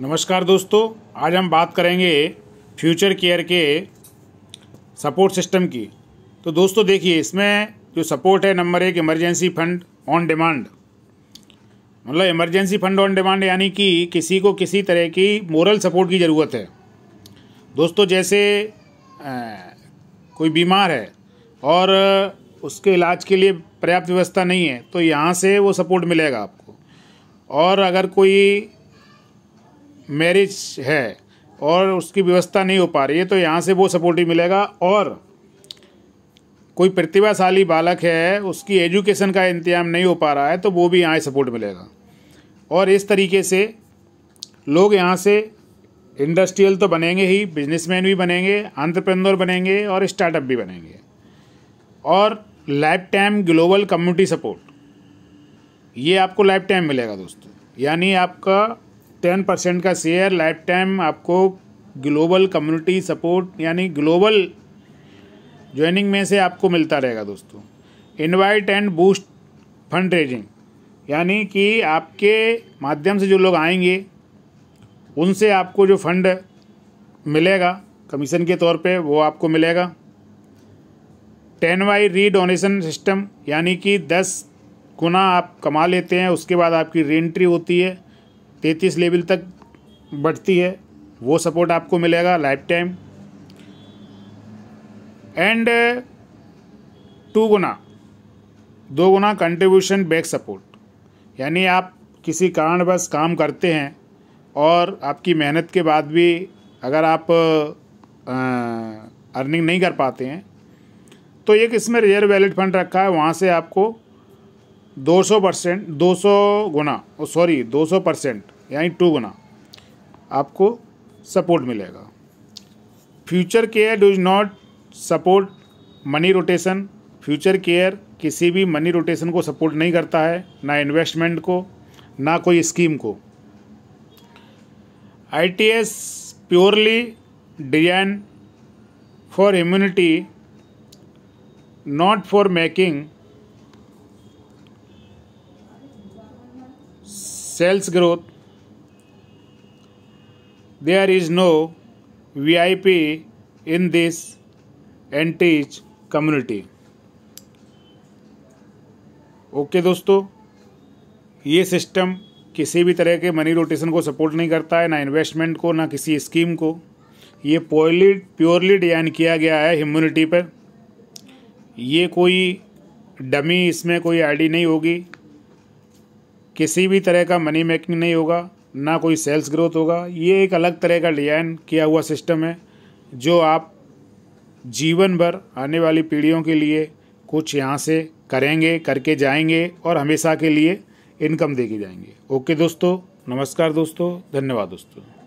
नमस्कार दोस्तों आज हम बात करेंगे फ्यूचर केयर के सपोर्ट सिस्टम की तो दोस्तों देखिए इसमें जो सपोर्ट है नंबर एक इमरजेंसी फंड ऑन डिमांड मतलब इमरजेंसी फंड ऑन डिमांड यानी कि किसी को किसी तरह की मोरल सपोर्ट की ज़रूरत है दोस्तों जैसे कोई बीमार है और उसके इलाज के लिए पर्याप्त व्यवस्था नहीं है तो यहाँ से वो सपोर्ट मिलेगा आपको और अगर कोई मैरिज है और उसकी व्यवस्था नहीं हो पा रही है तो यहाँ से वो सपोर्ट ही मिलेगा और कोई प्रतिभाशाली बालक है उसकी एजुकेशन का इंतजाम नहीं हो पा रहा है तो वो भी यहाँ सपोर्ट मिलेगा और इस तरीके से लोग यहाँ से इंडस्ट्रियल तो बनेंगे ही बिजनेसमैन भी बनेंगे आंट्रप्रेन्योर बनेंगे और स्टार्टअप भी बनेंगे और life time global community support ये आपको लाइफ टाइम मिलेगा दोस्तों यानी आपका टेन परसेंट का शेयर लाइफ टाइम आपको ग्लोबल कम्युनिटी सपोर्ट यानी ग्लोबल ज्वाइनिंग में से आपको मिलता रहेगा दोस्तों invite and boost fund raising यानी कि आपके माध्यम से जो लोग आएंगे उनसे आपको जो फंड मिलेगा कमीशन के तौर पे वो आपको मिलेगा टेन वाई री डोनेशन सिस्टम यानी कि दस गुना आप कमा लेते हैं उसके बाद आपकी री एंट्री होती है तैंतीस लेवल तक बढ़ती है वो सपोर्ट आपको मिलेगा लाइफ टाइम एंड टू गुना दो गुना कंट्रीब्यूशन बैक सपोर्ट यानी आप किसी कारणवश काम करते हैं और आपकी मेहनत के बाद भी अगर आप अर्निंग नहीं कर पाते हैं तो एक इसमें रिजर्व वैलिड फंड रखा है वहाँ से आपको 200 परसेंट दो गुना सॉरी 200 परसेंट यानी टू गुना आपको सपोर्ट मिलेगा future care does not support money rotation future care किसी भी मनी रोटेशन को सपोर्ट नहीं करता है ना इन्वेस्टमेंट को ना कोई स्कीम को it's purely design for immunity not for making sales growth there is no V I P in this एंटीज कम्युनिटी ओके दोस्तों ये सिस्टम किसी भी तरह के मनी रोटेशन को सपोर्ट नहीं करता है ना इन्वेस्टमेंट को ना किसी स्कीम को ये प्योरली प्योरली डिजाइन किया गया है इम्यूनिटी पर ये कोई डमी इसमें कोई आईडी नहीं होगी किसी भी तरह का मनी मेकिंग नहीं होगा ना कोई सेल्स ग्रोथ होगा ये एक अलग तरह का डिजाइन किया हुआ सिस्टम है जो आप जीवन भर आने वाली पीढ़ियों के लिए कुछ यहाँ से करेंगे करके जाएंगे और हमेशा के लिए इनकम देके जाएंगे ओके दोस्तों नमस्कार दोस्तों धन्यवाद दोस्तों